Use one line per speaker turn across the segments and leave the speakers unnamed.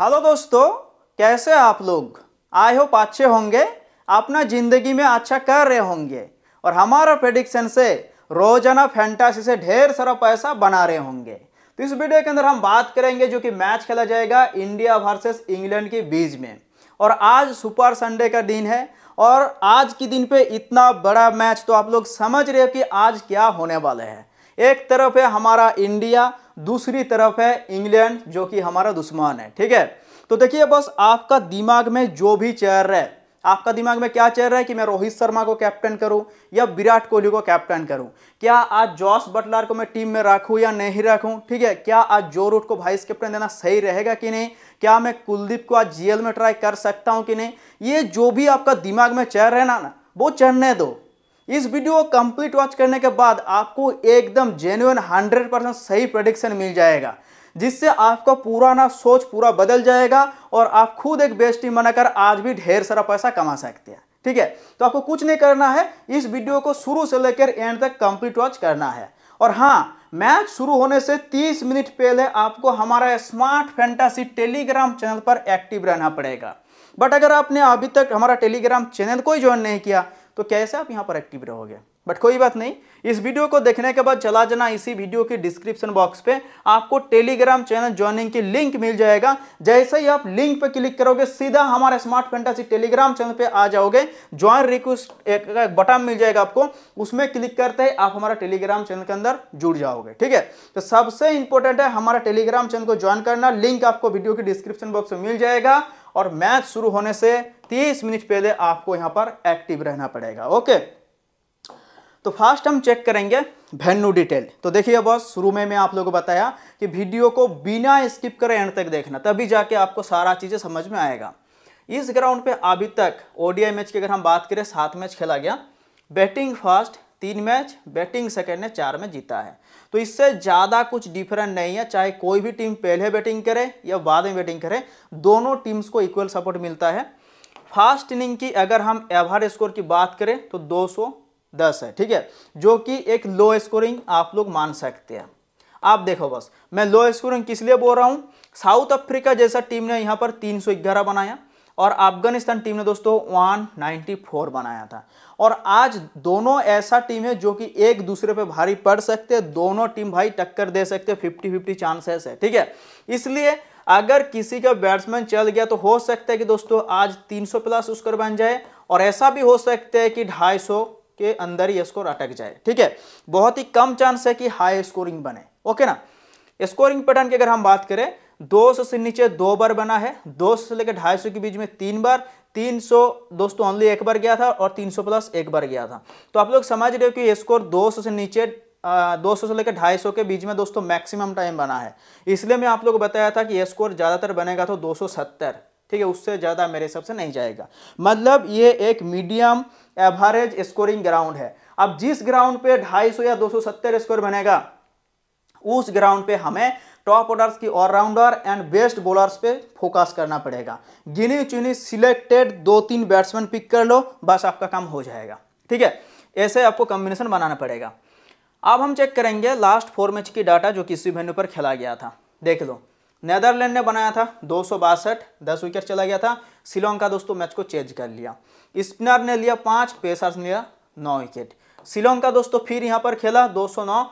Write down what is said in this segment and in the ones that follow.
hello दोस्तों कैसे आप लोग आई होप अच्छे होंगे अपना ज़िंदगी में अच्छा कर रहे होंगे और हमारा प्रेडिक्शन से रोजाना फैंटासी से ढेर सारा पैसा बना रहे होंगे तो इस वीडियो के अंदर हम बात करेंगे जो कि मैच खेला जाएगा इंडिया वर्सेस इंग्लैंड के बीच में और आज सुपर संडे का दिन है और आज के दिन पे इतना बड़ा मैच तो आप लोग समझ रहे हो कि आज क्या होने वाला है एक तरफ है हमारा इंडिया दूसरी तरफ है इंग्लैंड जो कि हमारा दुश्मन है ठीक है तो देखिए बस आपका दिमाग में जो भी चेहर रहा है आपका दिमाग में क्या चल रहा है कि मैं रोहित शर्मा को कैप्टन करूं या विराट कोहली को कैप्टन करूं क्या आज जॉस बटलर को मैं टीम में रखूं या नहीं रखूं ठीक है क्या आज जो रूट को वाइस कैप्टन देना सही रहेगा कि नहीं क्या मैं कुलदीप को आज जीएल में ट्राई कर सकता हूं कि नहीं ये जो भी आपका दिमाग में चल है ना ना वो चढ़ने दो इस वीडियो को कंप्लीट वॉच करने के बाद आपको एकदम जेन्यून 100 परसेंट सही प्रडिक्शन मिल जाएगा जिससे आपका पुराना सोच पूरा बदल जाएगा और आप खुद एक बेस्टी बनाकर आज भी ढेर सारा पैसा कमा सकते हैं ठीक है तो आपको कुछ नहीं करना है इस वीडियो को शुरू से लेकर एंड तक कंप्लीट वॉच करना है और हाँ मैच शुरू होने से 30 मिनट पहले आपको हमारा स्मार्ट फैंटासी टेलीग्राम चैनल पर एक्टिव रहना पड़ेगा बट अगर आपने अभी तक हमारा टेलीग्राम चैनल को ही ज्वाइन नहीं किया तो कैसे आप यहाँ पर एक्टिव रहोगे बट कोई बात नहीं इस वीडियो को देखने के बाद चला जाना इसी वीडियो के डिस्क्रिप्शन बॉक्स पे आपको टेलीग्राम चैनल ज्वाइनिंग की लिंक मिल जाएगा जैसे ही आप लिंक पे क्लिक करोगे सीधा हमारे स्मार्ट फैंटासी टेलीग्राम चैनल पे आ जाओगे ज्वाइन रिक्वेस्ट एक, एक बटन मिल जाएगा आपको उसमें क्लिक करते ही आप हमारा टेलीग्राम चैनल के अंदर जुड़ जाओगे ठीक है तो सबसे इंपॉर्टेंट है हमारा टेलीग्राम चैनल को ज्वाइन करना लिंक आपको वीडियो के डिस्क्रिप्शन बॉक्स में मिल जाएगा और मैच शुरू होने से 30 मिनट पहले आपको यहां पर एक्टिव रहना पड़ेगा ओके तो फास्ट हम चेक करेंगे वेन्यू डिटेल तो देखिए बॉस शुरू में मैं आप लोगों को बताया कि वीडियो को बिना स्किप करे एंड तक देखना तभी जाके आपको सारा चीज़ें समझ में आएगा इस ग्राउंड पे अभी तक ओडीआई मैच की अगर हम बात करें सात मैच खेला गया बैटिंग फर्स्ट तीन मैच बैटिंग सेकेंड ने चार में जीता है तो इससे ज़्यादा कुछ डिफरेंट नहीं है चाहे कोई भी टीम पहले बैटिंग करे या बाद में बैटिंग करे दोनों टीम्स को इक्वल सपोर्ट मिलता है फास्ट इनिंग की अगर हम एवरेज स्कोर की बात करें तो 210 है ठीक है जो कि एक लो स्कोरिंग आप लोग मान सकते हैं आप देखो बस मैं लो स्कोरिंग किस लिए बोल रहा हूँ साउथ अफ्रीका जैसा टीम ने यहाँ पर तीन बनाया और अफगानिस्तान टीम ने दोस्तों 194 बनाया था और आज दोनों ऐसा टीम है जो कि एक दूसरे पे भारी पड़ सकते हैं दोनों टीम भाई टक्कर दे सकते हैं फिफ्टी फिफ्टी चांसेस है ठीक है इसलिए अगर किसी का बैट्समैन चल गया तो हो सकता है कि दोस्तों आज 300 प्लस स्कोर बन जाए और ऐसा भी हो सकता है कि 250 के अंदर ही स्कोर अटक जाए ठीक है बहुत ही कम चांस है कि हाई स्कोरिंग बने ओके ना स्कोरिंग पैटर्न की अगर हम बात करें 200 से नीचे दो बार बना है 200 से लेकर ढाई के बीच में तीन बार 300 दोस्तों ओनली एक बार गया था और 300 प्लस एक बार गया था तो आप लोग समझ रहे हो कि स्कोर 200 से नीचे दो सौ से लेकर ढाई सौ के बीच में दोस्तों मैक्सिमम टाइम बना है इसलिए मैं आप लोग को बताया था कि ये स्कोर ज़्यादातर बनेगा तो दो सौ सत्तर ठीक है उससे ज़्यादा मेरे हिसाब से नहीं जाएगा मतलब ये एक मीडियम एवरेज स्कोरिंग ग्राउंड है अब जिस ग्राउंड पे 250 या 270 स्कोर बनेगा उस ग्राउंड पे हमें टॉप ऑर्डर्स की ऑलराउंडर एंड बेस्ट बॉलर्स पे फोकस करना पड़ेगा गिनी चुनी सिलेक्टेड दो तीन बैट्समैन पिक कर लो बस आपका काम हो जाएगा ठीक है ऐसे आपको कॉम्बिनेशन बनाना पड़ेगा अब हम चेक करेंगे लास्ट फोर मैच की डाटा जो किसी वेन्यू पर खेला गया था देख लो नेदरलैंड ने बनाया था दो सौ बासठ दस विकेट चला गया था श्रीलंका दोस्तों मैच को चेंज कर लिया स्पिनर ने लिया पाँच पेसर्स ने लिया नौ विकेट श्रीलंका दोस्तों फिर यहाँ पर खेला दो सौ नौ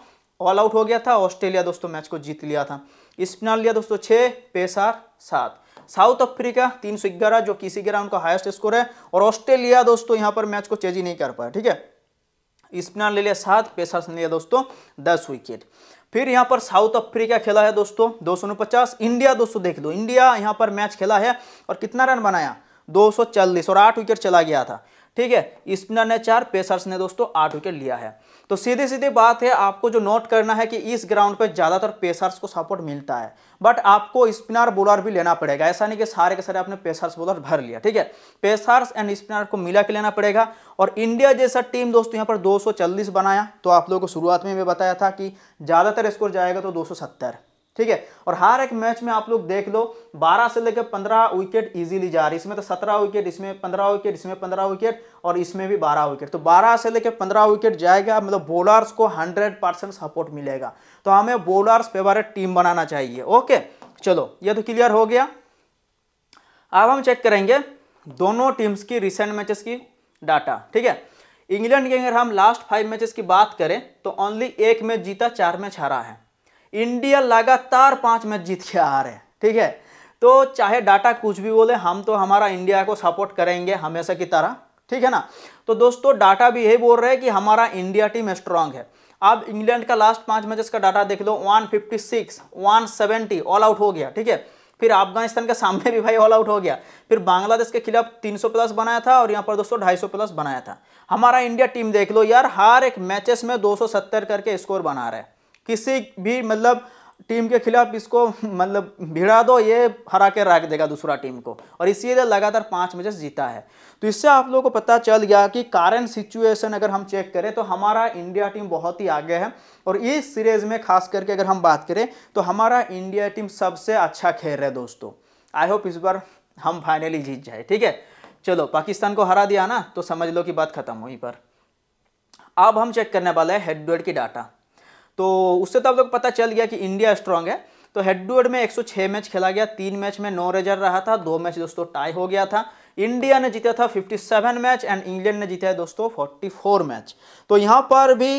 ऑल आउट हो गया था ऑस्ट्रेलिया दोस्तों मैच को जीत लिया था स्पिनर लिया दोस्तों छः पेसर सात साउथ अफ्रीका तीन सौ ग्यारह जो किसी ग्राउंड का हाइस्ट स्कोर है और ऑस्ट्रेलिया दोस्तों यहाँ पर मैच को चेंज ही नहीं कर पाया ठीक है स्पिनर ले लिया सात पेसर्स ने लिया दोस्तों दस विकेट फिर यहाँ पर साउथ अफ्रीका खेला है दोस्तों दो इंडिया दोस्तों देख दो इंडिया यहाँ पर मैच खेला है और कितना रन बनाया दो और आठ विकेट चला गया था ठीक है स्पिनर ने चार पेसर्स ने दोस्तों आठ विकेट लिया है तो सीधे सीधे बात है आपको जो नोट करना है कि इस ग्राउंड पर ज़्यादातर पेसर्स को सपोर्ट मिलता है बट आपको स्पिनर बॉलर भी लेना पड़ेगा ऐसा नहीं कि सारे के सारे आपने पेसर्स बॉलर भर लिया ठीक है पेसर्स एंड स्पिनर को मिला के लेना पड़ेगा और इंडिया जैसा टीम दोस्तों यहाँ पर दो बनाया तो आप लोगों को शुरुआत में भी बताया था कि ज़्यादातर स्कोर जाएगा तो दो ठीक है और हर एक मैच में आप लोग देख लो 12 से लेकर 15 विकेट इजीली जा रही है इसमें तो 17 विकेट इसमें 15 विकेट इसमें 15 विकेट और इसमें भी 12 विकेट तो 12 से लेकर 15 विकेट जाएगा मतलब बॉलर्स को 100 परसेंट सपोर्ट मिलेगा तो हमें बॉलर्स फेवरेट टीम बनाना चाहिए ओके चलो ये तो क्लियर हो गया अब हम चेक करेंगे दोनों टीम्स की रिसेंट मैचेस की डाटा ठीक है इंग्लैंड के अगर हम लास्ट फाइव मैचेस की बात करें तो ओनली एक मैच जीता चार मैच हारा है इंडिया लगातार पांच मैच जीत के आ रहे हैं ठीक है तो चाहे डाटा कुछ भी बोले हम तो हमारा इंडिया को सपोर्ट करेंगे हमेशा की तरह ठीक है ना तो दोस्तों डाटा भी यही बोल रहे हैं कि हमारा इंडिया टीम स्ट्रांग है अब इंग्लैंड का लास्ट पांच मैचेस का डाटा देख लो 156, 170 ऑल आउट हो गया ठीक है फिर अफगानिस्तान के सामने भी भाई ऑल आउट हो गया फिर बांग्लादेश के खिलाफ 300 प्लस बनाया था और यहाँ पर दोस्तों 250 प्लस बनाया था हमारा इंडिया टीम देख लो यार हर एक मैचेस में 270 करके स्कोर बना रहा है किसी भी मतलब टीम के खिलाफ इसको मतलब भिड़ा दो ये हरा के रख देगा दूसरा टीम को और इसीलिए लगातार पाँच मैचेस जीता है तो इससे आप लोगों को पता चल गया कि कारण सिचुएशन अगर हम चेक करें तो हमारा इंडिया टीम बहुत ही आगे है और इस सीरीज में खास करके अगर हम बात करें तो हमारा इंडिया टीम सबसे अच्छा खेल रहा है दोस्तों आई होप इस बार हम फाइनली जीत जाए ठीक है चलो पाकिस्तान को हरा दिया ना तो समझ लो कि बात खत्म हुई पर अब हम चेक करने वाले हैं हेड की डाटा तो उससे तो आप लोग पता चल गया कि इंडिया स्ट्रांग है तो हेड टू हेड में 106 मैच खेला गया तीन मैच में नौ रेजर रहा था दो मैच दोस्तों टाई हो गया था इंडिया ने जीता था 57 मैच एंड इंग्लैंड ने जीता है दोस्तों 44 मैच तो यहाँ पर भी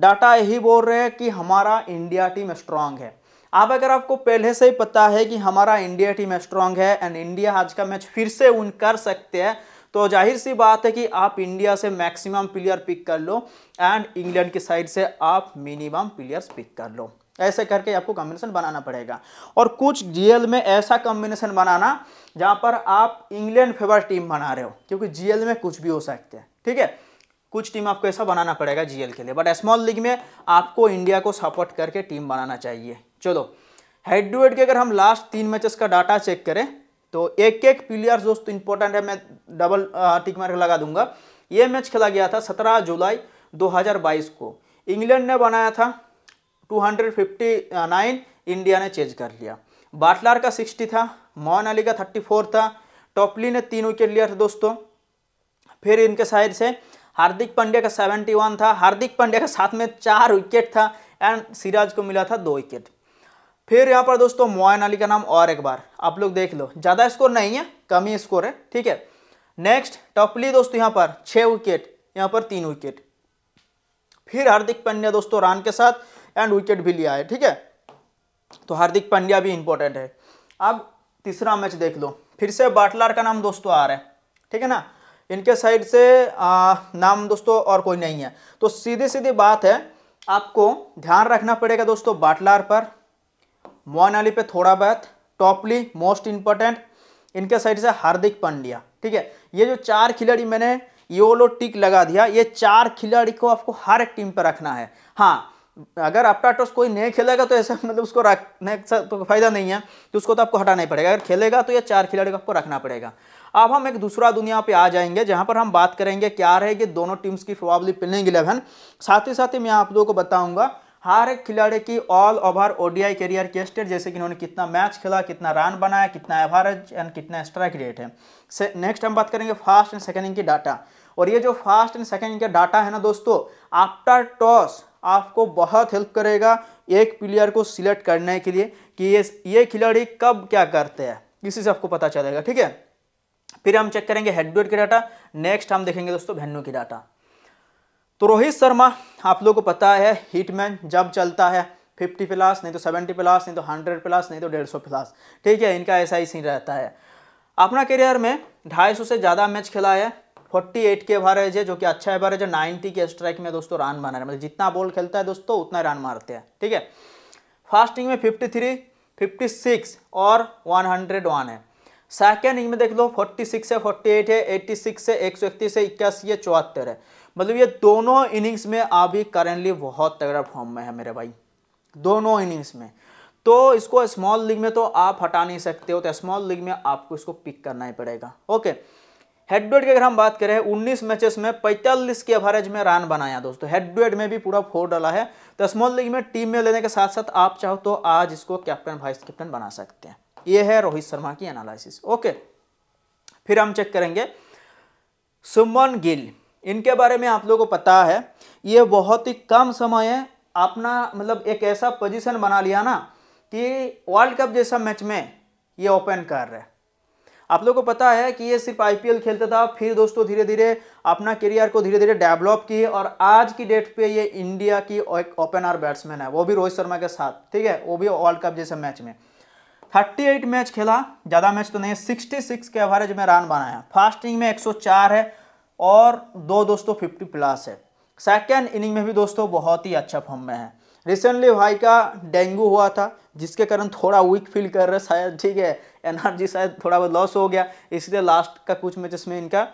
डाटा यही बोल रहे हैं कि हमारा इंडिया टीम स्ट्रांग है अब अगर आपको पहले से ही पता है कि हमारा इंडिया टीम स्ट्रांग है एंड इंडिया आज का मैच फिर से उन कर सकते हैं तो जाहिर सी बात है कि आप इंडिया से मैक्सिमम प्लेयर पिक कर लो एंड इंग्लैंड की साइड से आप मिनिमम प्लेयर्स पिक कर लो ऐसे करके आपको कॉम्बिनेशन बनाना पड़ेगा और कुछ जीएल में ऐसा कॉम्बिनेशन बनाना जहां पर आप इंग्लैंड फेवर टीम बना रहे हो क्योंकि जीएल में कुछ भी हो सकते हैं ठीक है कुछ टीम आपको ऐसा बनाना पड़ेगा जीएल के लिए बट स्मॉल लीग में आपको इंडिया को सपोर्ट करके टीम बनाना चाहिए चलो हेड टू हेड के अगर हम लास्ट तीन मैचेस का डाटा चेक करें तो एक एक प्लेयर दोस्तों इंपॉर्टेंट है मैं डबल टिक मार्क लगा दूंगा ये मैच खेला गया था 17 जुलाई 2022 को इंग्लैंड ने बनाया था 259 इंडिया ने चेज कर लिया बाटलार का 60 था मोहन अली का 34 था टॉपली ने तीन विकेट लिया था दोस्तों फिर इनके साइड से हार्दिक पांड्या का वन था हार्दिक पांड्या का साथ में चार विकेट था एंड सिराज को मिला था दो विकेट फिर यहाँ पर दोस्तों मोइन अली का नाम और एक बार आप लोग देख लो ज़्यादा स्कोर नहीं है कम ही स्कोर है ठीक है नेक्स्ट टपली दोस्तों यहाँ पर छः विकेट यहाँ पर तीन विकेट फिर हार्दिक पांड्या दोस्तों रन के साथ एंड विकेट भी लिया है ठीक है तो हार्दिक पांड्या भी इंपॉर्टेंट है अब तीसरा मैच देख लो फिर से बाटलार का नाम दोस्तों आ रहा है ठीक है ना इनके साइड से आ, नाम दोस्तों और कोई नहीं है तो सीधी सीधी बात है आपको ध्यान रखना पड़ेगा दोस्तों बाटलार पर मोइन अली पे थोड़ा बहुत टॉपली मोस्ट इंपॉर्टेंट इनके साइड से हार्दिक पांड्या ठीक है ये जो चार खिलाड़ी मैंने योलो टिक लगा दिया ये चार खिलाड़ी को आपको हर एक टीम पर रखना है हाँ अगर आपका टॉस कोई नहीं खेलेगा तो ऐसा मतलब उसको रखने का तो फायदा नहीं है तो उसको तो आपको हटाना ही पड़ेगा अगर खेलेगा तो ये चार खिलाड़ी को आपको रखना पड़ेगा अब हम एक दूसरा दुनिया पे आ जाएंगे जहां पर हम बात करेंगे क्या रहेगी दोनों टीम्स की प्रोबेबली प्लेइंग इलेवन साथ ही साथ ही मैं आप लोगों को बताऊंगा हर एक खिलाड़ी की all over ODI career stat जैसे कि इन्होंने कितना मैच खेला कितना रन बनाया कितना एवरेज एंड कितना स्ट्राइक रेट है से नेक्स्ट हम बात करेंगे फास्ट एंड सेकेंड की डाटा और ये जो फास्ट एंड सेकेंड का डाटा है ना दोस्तों आफ्टर टॉस आपको बहुत हेल्प करेगा एक प्लेयर को सिलेक्ट करने के लिए कि ये ये खिलाड़ी कब क्या करते हैं इसी से आपको पता चलेगा ठीक है फिर हम चेक करेंगे हेड टू की डाटा नेक्स्ट हम देखेंगे दोस्तों भेनू की डाटा तो रोहित शर्मा आप लोग को पता है हिटमैन जब चलता है फिफ्टी प्लस नहीं तो सेवेंटी प्लस नहीं तो हंड्रेड प्लस नहीं तो डेढ़ सौ प्लस ठीक है इनका ऐसा ही सीन रहता है अपना करियर में ढाई सौ से ज़्यादा मैच खेला है फोर्टी एट के एवरेज है जो कि अच्छा एवरेज है नाइन्टी के स्ट्राइक में दोस्तों रन मारा है मतलब जितना बॉल खेलता है दोस्तों उतना रन मारते हैं ठीक है फास्टिंग में फिफ्टी थ्री फिफ्टी सिक्स और वन हंड्रेड वन है सेकेंड में देख लो फोर्टी सिक्स है फोर्टी एट है एट्टी सिक्स है एक सौ इकतीस है इक्यासी है चौहत्तर है मतलब ये दोनों इनिंग्स में अभी करेंटली बहुत तगड़ा फॉर्म में है मेरे भाई दोनों इनिंग्स में तो इसको स्मॉल लीग में तो आप हटा नहीं सकते हो तो स्मॉल लीग में आपको इसको पिक करना ही पड़ेगा ओके हेड टू हेड की अगर हम बात करें उन्नीस मैचेस में पैंतालीस के एवरेज में रन बनाया दोस्तों हेड टू हेड में भी पूरा फोर डाला है तो स्मॉल लीग में टीम में लेने के साथ साथ आप चाहो तो आज इसको कैप्टन वाइस कैप्टन बना सकते हैं ये है रोहित शर्मा की एनालिसिस ओके फिर हम चेक करेंगे सुमन गिल इनके बारे में आप लोगों को पता है ये बहुत ही कम समय है अपना मतलब एक ऐसा पोजीशन बना लिया ना कि वर्ल्ड कप जैसा मैच में ये ओपन कर रहे आप लोगों को पता है कि ये सिर्फ आईपीएल खेलता था फिर दोस्तों धीरे धीरे अपना करियर को धीरे धीरे डेवलप किए और आज की डेट पे ये इंडिया की एक ओपनर बैट्समैन है वो भी रोहित शर्मा के साथ ठीक है वो भी वर्ल्ड कप जैसे मैच में 38 मैच खेला ज़्यादा मैच तो नहीं है सिक्सटी के एवरेज में रन बनाया फास्टिंग में 104 है और दो दोस्तों फिफ्टी प्लस है सेकेंड इनिंग में भी दोस्तों बहुत ही अच्छा फॉर्म में है रिसेंटली भाई का डेंगू हुआ था जिसके कारण थोड़ा वीक फील कर रहे शायद ठीक है एनर्जी शायद थोड़ा बहुत लॉस हो गया इसलिए लास्ट का कुछ मैचेस में इनका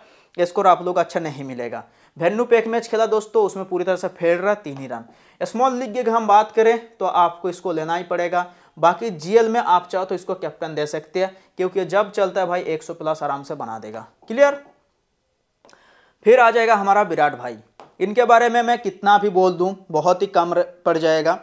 स्कोर आप लोग अच्छा नहीं मिलेगा भेन्नू पे एक मैच खेला दोस्तों उसमें पूरी तरह से फेल रहा तीन ही रन स्मॉल लीग की अगर हम बात करें तो आपको इसको लेना ही पड़ेगा बाकी जीएल में आप चाहो तो इसको कैप्टन दे सकते हैं क्योंकि जब चलता है भाई 100 प्लस आराम से बना देगा क्लियर फिर आ जाएगा हमारा विराट भाई इनके बारे में मैं कितना भी बोल दूं बहुत ही कम पड़ जाएगा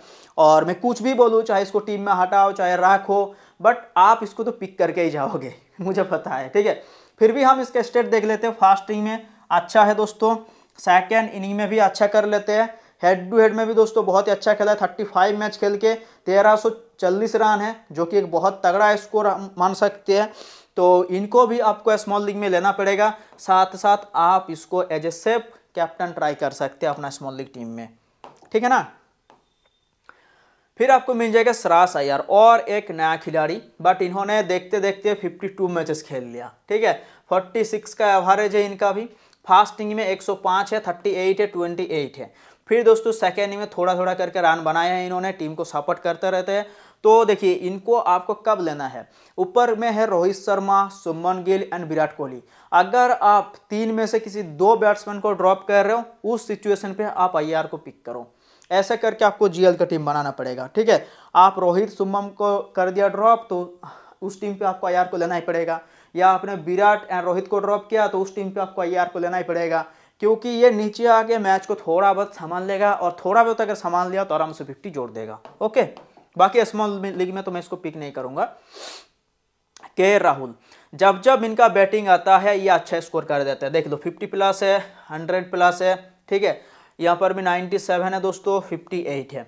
और मैं कुछ भी बोलूँ चाहे इसको टीम में हटाओ चाहे रखो बट आप इसको तो पिक करके ही जाओगे मुझे पता है ठीक है फिर भी हम इसका स्टेट देख लेते हैं फास्ट इनिंग में अच्छा है दोस्तों सेकेंड इनिंग में भी अच्छा कर लेते हैं हेड टू हेड में भी दोस्तों बहुत ही अच्छा खेला है थर्टी फाइव मैच खेल के तेरह सौ चालीस रन है जो कि एक बहुत तगड़ा स्कोर मान सकते हैं तो इनको भी आपको स्मॉल लीग में लेना पड़ेगा साथ साथ आप इसको as a safe captain try कर सकते हैं अपना स्मॉल लीग टीम में ठीक है ना फिर आपको मिल जाएगा सरास अयर और एक नया खिलाड़ी बट इन्होंने देखते देखते 52 मैचेस खेल लिया ठीक है 46 का एवरेज है इनका भी फर्स्ट इनिंग में 105 है 38 है 28 है फिर दोस्तों सेकेंड इनिंग में थोड़ा थोड़ा करके रन बनाए हैं इन्होंने टीम को सपोर्ट करते रहते हैं तो देखिए इनको आपको कब लेना है ऊपर में है रोहित शर्मा सुमन गिल एंड विराट कोहली अगर आप तीन में से किसी दो बैट्समैन को ड्रॉप कर रहे हो उस सिचुएशन पे आप आई को पिक करो ऐसे करके आपको जीएल का टीम बनाना पड़ेगा ठीक है आप रोहित सुमन को कर दिया ड्रॉप तो उस टीम पे आपको आई को लेना ही पड़ेगा या आपने विराट एंड रोहित को ड्रॉप किया तो उस टीम पे आपको आई को लेना ही पड़ेगा क्योंकि ये नीचे आके मैच को थोड़ा बहुत संभाल लेगा और थोड़ा बहुत अगर संभाल लिया तो आराम से फिफ्टी जोड़ देगा ओके बाकी स्मॉल लीग में तो मैं इसको पिक नहीं करूंगा के राहुल जब जब इनका बैटिंग आता है ये अच्छा स्कोर कर देता है देख लो 50 प्लस है 100 प्लस है ठीक है यहाँ पर भी 97 है दोस्तों 58 है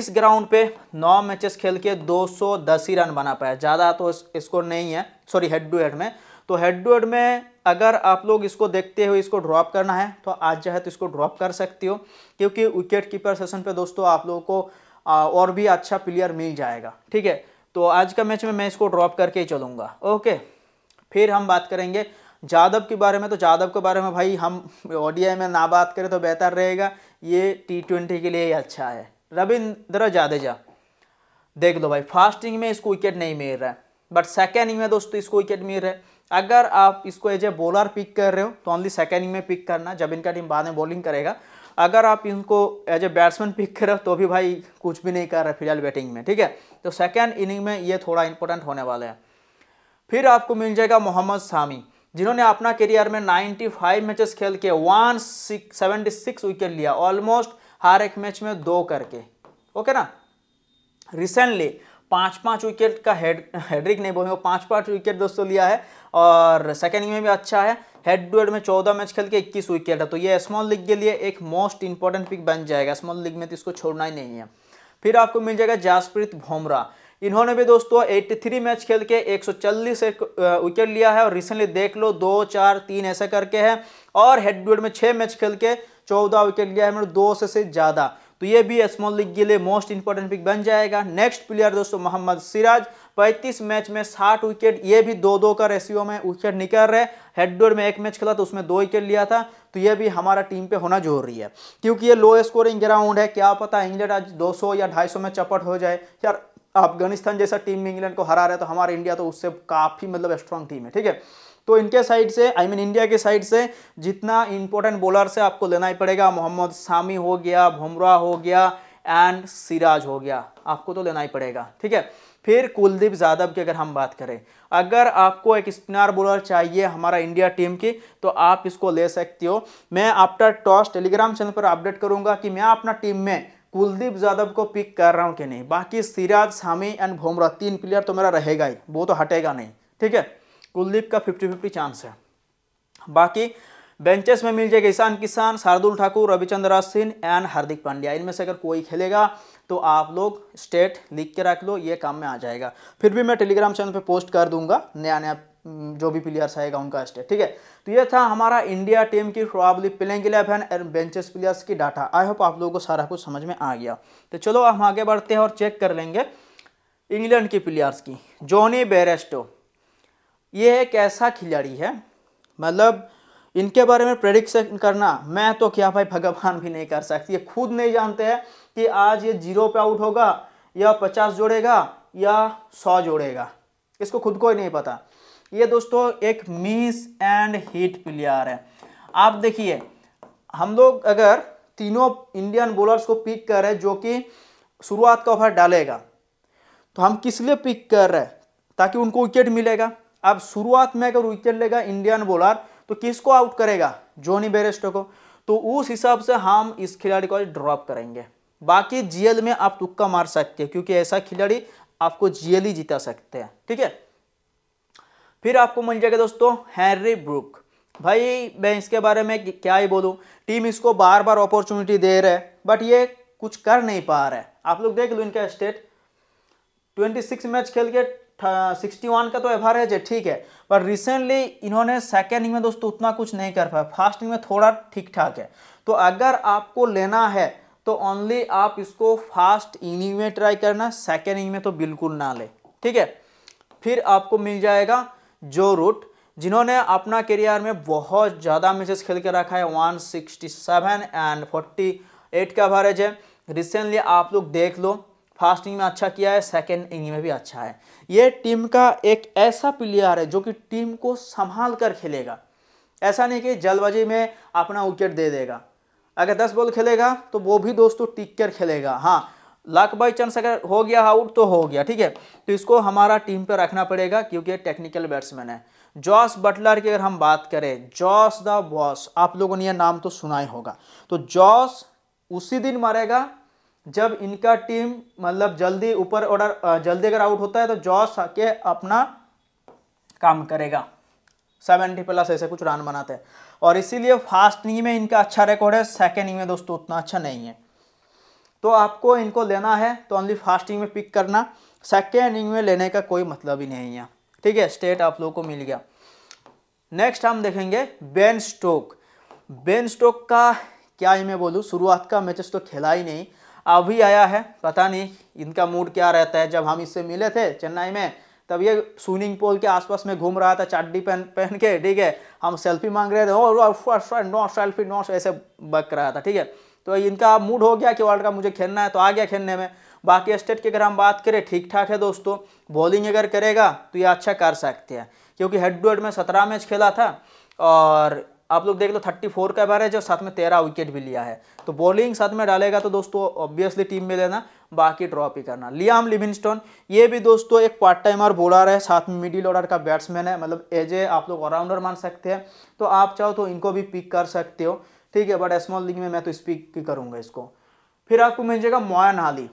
इस ग्राउंड पे 9 मैचेस खेल के 210 ही रन बना पाया ज़्यादा तो स्कोर नहीं है सॉरी हेड टू हेड में तो हेड टू हेड में अगर आप लोग इसको देखते हुए इसको ड्रॉप करना है तो आज जो है तो इसको ड्रॉप कर सकती हो क्योंकि विकेट कीपर सेशन पर दोस्तों आप लोगों को और भी अच्छा प्लेयर मिल जाएगा ठीक है तो आज का मैच में मैं इसको ड्रॉप करके ही चलूँगा ओके फिर हम बात करेंगे जादव के बारे में तो जादव के बारे में भाई हम ओडीआई में ना बात करें तो बेहतर रहेगा ये टी ट्वेंटी के लिए ही अच्छा है रविंद्र जाडेजा देख लो भाई फास्टिंग में इसको विकेट नहीं मिल रहा है बट सेकेंड इनिंग में दोस्तों इसको विकेट मिल रहा है अगर आप इसको एज ए बॉलर पिक कर रहे हो तो ऑनली सेकेंड इनिंग में पिक करना जब इनका टीम बाद में बॉलिंग करेगा अगर आप इनको एज ए बैट्समैन पिक हो तो भी भाई कुछ भी नहीं कर रहे फिलहाल बैटिंग में ठीक है तो सेकेंड इनिंग में ये थोड़ा इंपॉर्टेंट होने वाला है फिर आपको मिल जाएगा मोहम्मद शामी जिन्होंने अपना करियर में 95 मैचेस खेल के वन सेवेंटी सिक्स विकेट लिया ऑलमोस्ट हर एक मैच में दो करके ओके ना रिसेंटली पाँच पाँच विकेट का हेड हेड्रिक नहीं बोलेंगे पाँच पाँच विकेट दोस्तों लिया है और सेकेंड इनिंग में भी अच्छा है हेड टू हेड में चौदह मैच खेल के इक्कीस विकेट है तो ये स्मॉल लीग के लिए एक मोस्ट इंपॉर्टेंट पिक बन जाएगा स्मॉल लीग में तो इसको छोड़ना ही नहीं है फिर आपको मिल जाएगा जासप्रीत भोमरा इन्होंने भी दोस्तों 83 मैच खेल के 140 विकेट लिया है और रिसेंटली देख लो दो चार तीन ऐसा करके है और हेड टू हेड में छः मैच खेल के चौदह विकेट लिया है मतलब दो से से ज़्यादा तो ये भी स्मॉल लीग के लिए मोस्ट इंपॉर्टेंट पिक बन जाएगा नेक्स्ट प्लेयर दोस्तों मोहम्मद सिराज पैंतीस मैच में साठ विकेट ये भी दो दो का रेशियो में विकेट निकल रहे हेडडोर में एक मैच खेला तो उसमें दो विकेट लिया था तो ये भी हमारा टीम पे होना जरूरी है क्योंकि ये लो स्कोरिंग ग्राउंड है क्या पता इंग्लैंड आज 200 या 250 में चपट हो जाए यार अफगानिस्तान जैसा टीम इंग्लैंड को हरा रहा है तो हमारा इंडिया तो उससे काफ़ी मतलब स्ट्रांग टीम है ठीक है तो इनके साइड से I I mean mean, India के साइड से जितना इंपॉर्टेंट बॉलर से आपको लेना ही पड़ेगा मोहम्मद शामी हो गया भुमरा हो गया एंड सिराज हो गया आपको तो लेना ही पड़ेगा ठीक है फिर कुलदीप यादव की अगर हम बात करें अगर आपको एक स्पिनर बॉलर चाहिए हमारा इंडिया टीम की तो आप इसको ले सकते हो मैं आफ्टर टॉस टेलीग्राम चैनल पर अपडेट करूंगा कि मैं अपना टीम में कुलदीप यादव को पिक कर रहा हूं कि नहीं बाकी सिराज शामी एंड भोमरा तीन प्लेयर तो मेरा रहेगा ही वो तो हटेगा नहीं ठीक है कुलदीप का फिफ्टी फिफ्टी चांस है बाकी बेंचेस में मिल जाएगा ईशान किसान शार्दुल ठाकुर रविचंद्र अश्विन एंड हार्दिक पांड्या इनमें से अगर कोई खेलेगा तो आप लोग स्टेट लिख के रख लो ये काम में आ जाएगा फिर भी मैं टेलीग्राम चैनल पे पोस्ट कर दूंगा नया नया जो भी प्लेयर्स आएगा उनका स्टेट ठीक है तो ये था हमारा इंडिया टीम की probably playing eleven and benches players की डाटा आई होप आप लोगों को सारा कुछ समझ में आ गया तो चलो हम आगे बढ़ते हैं और चेक कर लेंगे इंग्लैंड के प्लेयर्स की जॉनी बेरेस्टो ये एक ऐसा खिलाड़ी है मतलब इनके बारे में प्रेडिक्शन करना मैं तो क्या भाई भगवान भी नहीं कर सकती ये खुद नहीं जानते हैं कि आज ये जीरो पे आउट होगा या पचास जोड़ेगा या सौ जोड़ेगा इसको खुद को ही नहीं पता ये दोस्तों एक मिस एंड हिट प्लेयर है आप देखिए हम लोग अगर तीनों इंडियन बॉलर्स को पिक कर रहे हैं जो कि शुरुआत का ओवर डालेगा तो हम किस लिए पिक कर रहे हैं ताकि उनको विकेट मिलेगा अब शुरुआत में अगर विकेट लेगा इंडियन बॉलर तो किसको आउट करेगा जोनी बेरेस्टो को तो उस हिसाब से हम इस खिलाड़ी को ड्रॉप करेंगे बाकी जीएल में आप तुक्का मार सकते हैं क्योंकि ऐसा खिलाड़ी आपको जीएल ही जीता सकते हैं ठीक है फिर आपको मिल जाएगा दोस्तों हैरी ब्रुक भाई मैं इसके बारे में क्या ही बोलूँ टीम इसको बार बार अपॉर्चुनिटी दे रहे है बट ये कुछ कर नहीं पा रहा है आप लोग देख लो इनका स्टेट 26 मैच खेल के सिक्सटी वन का तो एवरेज है ठीक है पर रिसेंटली इन्होंने सेकेंड में दोस्तों उतना कुछ नहीं कर पाया फर्स्ट में थोड़ा ठीक ठाक है तो अगर आपको लेना है तो ओनली आप इसको फास्ट इनिंग में ट्राई करना सेकेंड इनिंग में तो बिल्कुल ना ले ठीक है फिर आपको मिल जाएगा जो रूट जिन्होंने अपना करियर में बहुत ज़्यादा मैचेस खेल के रखा है 167 एंड 48 का एवरेज है रिसेंटली आप लोग देख लो फास्ट इनिंग में अच्छा किया है सेकेंड इनिंग में भी अच्छा है ये टीम का एक ऐसा प्लेयर है जो कि टीम को संभाल कर खेलेगा ऐसा नहीं कि जल्दबाजी में अपना विकेट दे देगा अगर दस बॉल खेलेगा तो वो भी दोस्तों तो टिक कर खेलेगा हाँ लक बाई चांस अगर हो गया आउट तो हो गया ठीक है तो इसको हमारा टीम पर रखना पड़ेगा क्योंकि टेक्निकल बैट्समैन है जॉस बटलर की अगर हम बात करें जॉस द बॉस आप लोगों ने यह नाम तो सुना ही होगा तो जॉस उसी दिन मारेगा जब इनका टीम मतलब जल्दी ऊपर ऑर्डर जल्दी अगर आउट होता है तो जॉस आके अपना काम करेगा सेवेंटी प्लस ऐसे कुछ रन बनाते हैं और इसीलिए फास्ट इनिंग में इनका अच्छा रिकॉर्ड है सेकेंड इनिंग में दोस्तों उतना अच्छा नहीं है तो आपको इनको लेना है तो ओनली फास्ट इनिंग में पिक करना सेकेंड इनिंग में लेने का कोई मतलब ही नहीं है ठीक है स्टेट आप लोगों को मिल गया नेक्स्ट हम देखेंगे बेन स्टोक बेन स्टोक का क्या ही मैं बोलूँ शुरुआत का मैचेस तो खेला ही नहीं अभी आया है पता नहीं इनका मूड क्या रहता है जब हम इससे मिले थे चेन्नई में तब ये स्विमिंग पूल के आसपास में घूम रहा था चड्डी पहन पहन के ठीक है हम सेल्फी मांग रहे थे ओ नो सेल्फी नो ऐसे बक रहा था ठीक है तो इनका मूड हो गया कि वर्ल्ड कप मुझे खेलना है तो आ गया खेलने में बाकी स्टेट की अगर हम बात करें ठीक ठाक है दोस्तों बॉलिंग अगर करेगा तो ये अच्छा कर सकते हैं क्योंकि हेड टू हेड में सत्रह मैच खेला था और आप लोग देख लो 34 का एवरेज और साथ में 13 विकेट भी लिया है तो बॉलिंग साथ में डालेगा तो दोस्तों ऑब्वियसली टीम में लेना बाकी ड्रॉप ही करना लियाम लिविंगस्टोन ये भी दोस्तों एक पार्ट टाइमर बॉलर है साथ में मिडिल ऑर्डर का बैट्समैन है मतलब एज ए आप लोग ऑलराउंडर मान सकते हैं तो आप चाहो तो इनको भी पिक कर सकते हो ठीक है बट स्मॉल लीग में मैं तो स्पीक करूँगा इसको फिर आपको मिल जाएगा Moeen Ali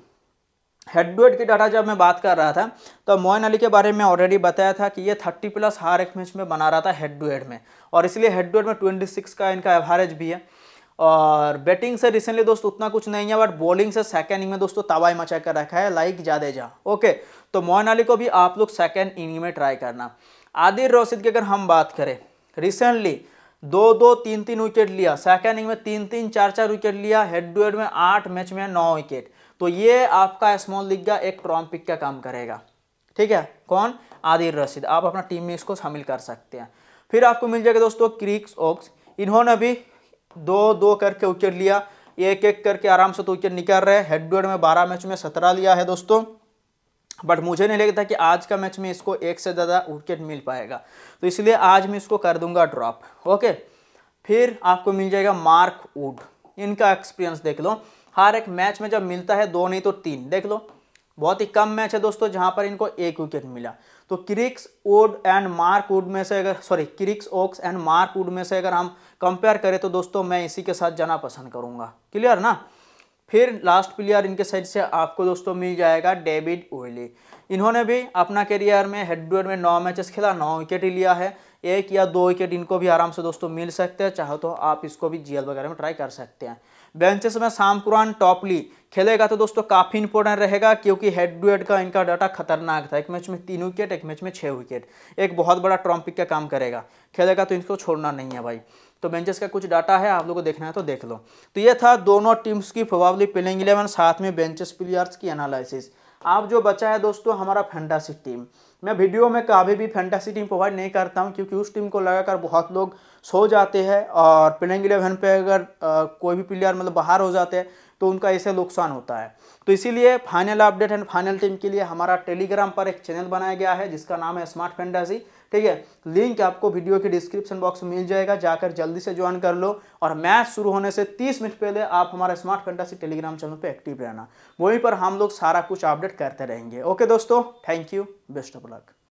head to head की डाटा जब मैं बात कर रहा था तो मोइन अली के बारे में ऑलरेडी बताया था कि ये 30 प्लस हर एक मैच में बना रहा था हेड टू हेड में और इसलिए हेड टू हेड में 26 का इनका एवरेज भी है और बैटिंग से रिसेंटली दोस्त उतना कुछ नहीं है बट बॉलिंग से सेकेंड इनिंग में दोस्तों तवाई मचा कर रखा है लाइक जादेजा ओके तो मोइन अली को भी आप लोग सेकेंड इनिंग में ट्राई करना आदिर रोशिद की अगर हम बात करें रिसेंटली दो दो तीन तीन विकेट लिया सेकेंड इनिंग में तीन तीन चार चार विकेट लिया हेड टू हेड में आठ मैच में नौ विकेट तो ये आपका स्मॉल लीग का एक पिक का काम करेगा ठीक है कौन आदिर रशीद आप अपना टीम में इसको शामिल कर सकते हैं फिर आपको मिल जाएगा दोस्तों क्रिक्स ओक्स इन्होंने भी दो दो करके विकेट लिया एक एक करके आराम से तो विकेट निकाल रहे हैं हेड टू हेड में बारह मैच में सत्रह लिया है दोस्तों बट मुझे नहीं लगता कि आज का मैच में इसको एक से ज़्यादा विकेट मिल पाएगा तो इसलिए आज मैं इसको कर दूंगा ड्रॉप ओके फिर आपको मिल जाएगा मार्क वुड इनका एक्सपीरियंस देख लो हर एक मैच में जब मिलता है दो नहीं तो तीन देख लो बहुत ही कम मैच है दोस्तों जहां पर इनको एक विकेट मिला तो Chris Wood and Mark Wood में से अगर sorry Chris Woakes and Mark Wood में से अगर हम कंपेयर करें तो दोस्तों मैं इसी के साथ जाना पसंद करूंगा क्लियर ना फिर लास्ट प्लेयर इनके साइड से आपको दोस्तों मिल जाएगा डेविड ओयली इन्होंने भी अपना करियर में हेड टू हेड में नौ मैचेस खेला नौ विकेट ही लिया है एक या दो विकेट इनको भी आराम से दोस्तों मिल सकते हैं चाहो तो आप इसको भी जीएल वगैरह में ट्राई कर सकते हैं बेंचेस में शाम कुरान टॉपली खेलेगा तो दोस्तों काफ़ी इंपॉर्टेंट रहेगा क्योंकि हेड टू हेड का इनका डाटा खतरनाक था एक मैच में तीन विकेट एक मैच में छः विकेट एक बहुत बड़ा ट्रॉम्पिक का काम करेगा खेलेगा तो इनको छोड़ना नहीं है भाई तो बेंचेस का कुछ डाटा है आप लोगों को देखना है तो देख लो तो ये था दोनों टीम्स की प्रोबेबली प्लेइंग इलेवन साथ में बेंचेस प्लेयर्स की एनालिसिस आप जो बचा है दोस्तों हमारा फैंटासी टीम मैं वीडियो में कभी भी फैंटासी टीम प्रोवाइड नहीं करता हूँ क्योंकि उस टीम को लगाकर बहुत लोग सो जाते हैं और प्लेइंग इलेवन पे अगर आ, कोई भी प्लेयर मतलब बाहर हो जाते हैं तो उनका ऐसे नुकसान होता है तो इसीलिए final update and final team के लिए हमारा टेलीग्राम पर एक चैनल बनाया गया है जिसका नाम है स्मार्ट फैंटासी ठीक है लिंक आपको वीडियो के डिस्क्रिप्शन बॉक्स में मिल जाएगा जाकर जल्दी से ज्वाइन कर लो और मैच शुरू होने से 30 मिनट पहले आप हमारा स्मार्ट फैंटासी टेलीग्राम चैनल पर एक्टिव रहना वहीं पर हम लोग सारा कुछ अपडेट करते रहेंगे ओके दोस्तों thank you best of luck